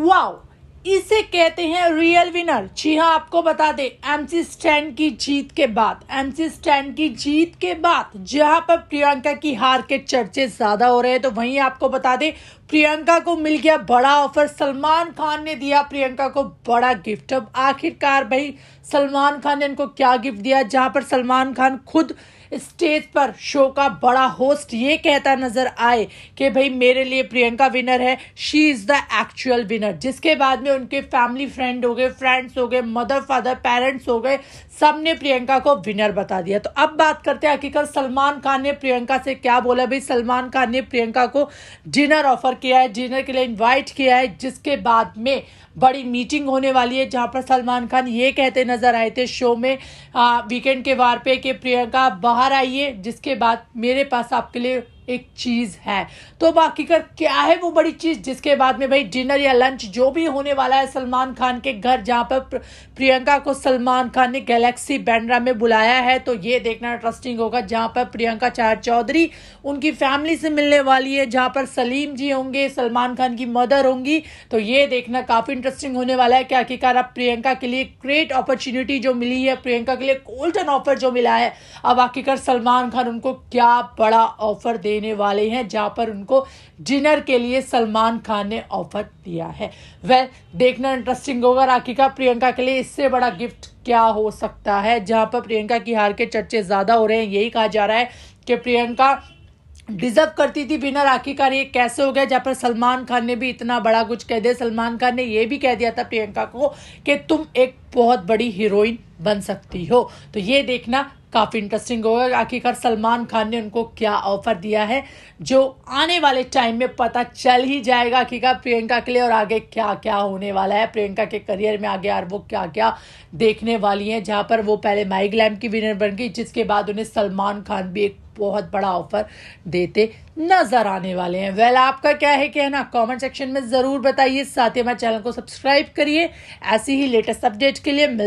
wow इसे कहते हैं रियल विनर जी हाँ आपको बता दें एमसी स्टैंड की जीत के बाद एमसी स्टैंड की जीत के बाद जहां पर प्रियंका की हार के चर्चे ज्यादा हो रहे हैं तो वहीं आपको बता दें प्रियंका को मिल गया बड़ा ऑफर सलमान खान ने दिया प्रियंका को बड़ा गिफ्ट अब आखिरकार भाई सलमान खान ने इनको क्या गिफ्ट दिया जहां पर सलमान खान खुद स्टेज पर शो का बड़ा होस्ट ये कहता नजर आए कि भाई मेरे लिए प्रियंका विनर है she is the actual winner जिसके बाद में उनके फैमिली फ्रेंड हो गए फ्रेंड्स हो गए मदर फादर पेरेंट्स हो गए सब ने प्रियंका को विनर बता दिया तो अब बात करते हैं हकीकत सलमान खान ने प्रियंका से क्या बोला भाई सलमान खान ने प्रियंका को डिनर ऑफर किया है डिनर के लिए इनवाइट किया है जिसके बाद में बड़ी मीटिंग होने वाली है जहां पर सलमान खान ये कहते नजर आए थे शो में आ, वीकेंड के वार पे कि प्रियंका बाहर आइए जिसके बाद मेरे पास आपके लिए एक चीज़ है तो बाकीकर क्या है वो बड़ी चीज़ जिसके बाद में भाई डिनर या लंच जो भी होने वाला है सलमान खान के घर जहां पर प्रियंका को सलमान खान ने गैलेक्सी बैंड्रा में बुलाया है तो ये देखना इंटरेस्टिंग होगा जहां पर प्रियंका चार चौधरी उनकी फैमिली से मिलने वाली है जहां पर सलीम जी होंगे सलमान खान की मदर होंगी तो ये देखना काफ़ी इंटरेस्टिंग होने वाला है कि आखिरकार अब प्रियंका के लिए ग्रेट अपॉर्चुनिटी जो मिली है प्रियंका के लिए गोल्डन ऑफर जो मिला है अब आखिरकार सलमान खान उनको क्या बड़ा ऑफर दे देने वाले हैं जहां पर उनको डिनर के लिए सलमान खान ने ऑफर दिया है वह देखना इंटरेस्टिंग होगा राखी का प्रियंका के लिए इससे बड़ा गिफ्ट क्या हो सकता है जहां पर प्रियंका की हार के चर्चे ज्यादा हो रहे हैं यही कहा जा रहा है कि प्रियंका डिजर्व करती थी बिना राखी का ये कैसे हो गया जहाँ पर सलमान खान ने भी इतना बड़ा कुछ कह दिया सलमान खान ने ये भी कह दिया था प्रियंका को कि तुम एक बहुत बड़ी हीरोइन बन सकती हो तो ये देखना काफ़ी इंटरेस्टिंग होगा आखिरकार सलमान खान ने उनको क्या ऑफर दिया है जो आने वाले टाइम में पता चल ही जाएगा आखिरकार प्रियंका के लिए और आगे क्या क्या होने वाला है प्रियंका के करियर में आगे यार वो क्या क्या देखने वाली है जहां पर वो पहले माई ग्लैम की विनर बन गई जिसके बाद उन्हें सलमान खान भी एक बहुत बड़ा ऑफर देते नजर आने वाले हैं वेल well, आपका क्या है कहना कमेंट सेक्शन में ज़रूर बताइए साथ ही हमारे चैनल को सब्सक्राइब करिए ऐसी ही लेटेस्ट अपडेट के लिए मिल